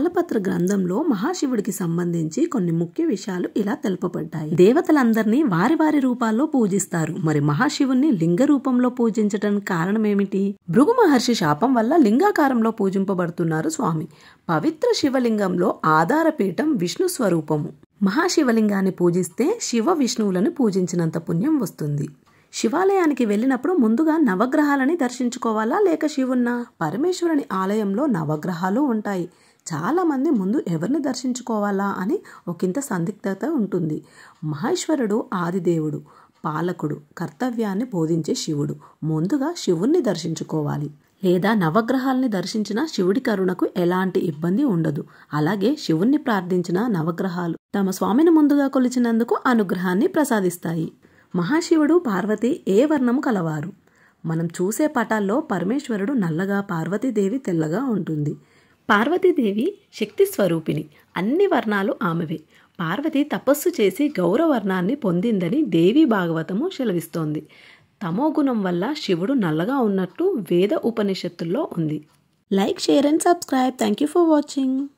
అలపత్ర గ్రంథంలో మహాశివుడికి సంబంధించి కొన్ని ముఖ్య విషయాలు ఇలా తెలుపబడ్డాయి దేవతలందరినీ వారి వారి రూపాల్లో పూజిస్తారు మరి మహాశివుణ్ణి లింగ రూపంలో పూజించటం కారణం ఏమిటి భృగు మహర్షి శాపం వల్ల లింగాకారంలో పూజింపబడుతున్నారు స్వామి పవిత్ర శివలింగంలో పీఠం విష్ణు స్వరూపము మహాశివలింగాన్ని పూజిస్తే శివ విష్ణువులను పూజించినంత పుణ్యం వస్తుంది శివాలయానికి వెళ్ళినప్పుడు ముందుగా నవగ్రహాలని దర్శించుకోవాలా లేక శివున్నా పరమేశ్వరుని ఆలయంలో నవగ్రహాలు ఉంటాయి చాలామంది ముందు ఎవరిని దర్శించుకోవాలా అని ఒకంత సందిగ్ధత ఉంటుంది మహేశ్వరుడు ఆదిదేవుడు పాలకుడు కర్తవ్యాన్ని బోధించే శివుడు ముందుగా శివుణ్ణి దర్శించుకోవాలి లేదా నవగ్రహాల్ని దర్శించిన శివుడి కరుణకు ఎలాంటి ఇబ్బంది ఉండదు అలాగే శివుణ్ణి ప్రార్థించిన నవగ్రహాలు తమ స్వామిని ముందుగా కొలిచినందుకు అనుగ్రహాన్ని ప్రసాదిస్తాయి మహాశివుడు పార్వతి ఏ వర్ణము కలవారు మనం చూసే పటాల్లో పరమేశ్వరుడు నల్లగా పార్వతీదేవి తెల్లగా ఉంటుంది పార్వతీదేవి శక్తి స్వరూపిణి అన్ని వర్ణాలు ఆమెవే పార్వతి తపస్సు చేసి గౌరవర్ణాన్ని పొందిందని దేవి భాగవతము శెలవిస్తోంది తమోగుణం వల్ల శివుడు నల్లగా ఉన్నట్టు వేద ఉపనిషత్తుల్లో ఉంది like share and subscribe thank you for watching